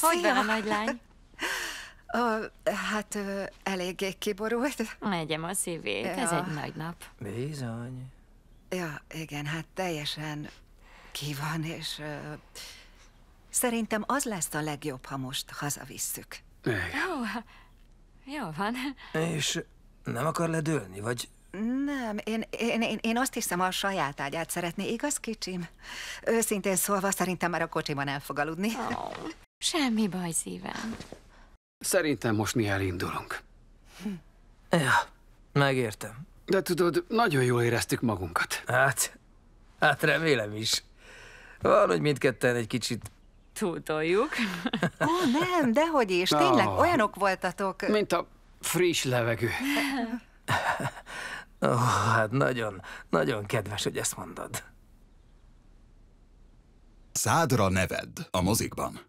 Hogy van a nagylány? Ö, hát ö, eléggé kiborult. Megyem a szívét, ja. ez egy nagy nap. Bizony. Ja, igen, hát teljesen ki van, és ö, szerintem az lesz a legjobb, ha most hazavisszük. Jó, jó van. És nem akar ledőlni, vagy... Nem, én, én, én, én azt hiszem, a saját ágyát szeretné, igaz, kicsim? Őszintén szólva, szerintem már a kocsiban el fog aludni. Oh. Semmi baj, szívem. Szerintem most mi elindulunk. Hm. Ja, megértem. De tudod, nagyon jól éreztük magunkat. Hát, hát remélem is. Valahogy mindketten egy kicsit... Túltoljuk. Ó, oh, nem, dehogy is. Tényleg oh, olyanok voltatok. Mint a friss levegő. Ó, oh, hát nagyon, nagyon kedves, hogy ezt mondod. Szádra neved a mozikban.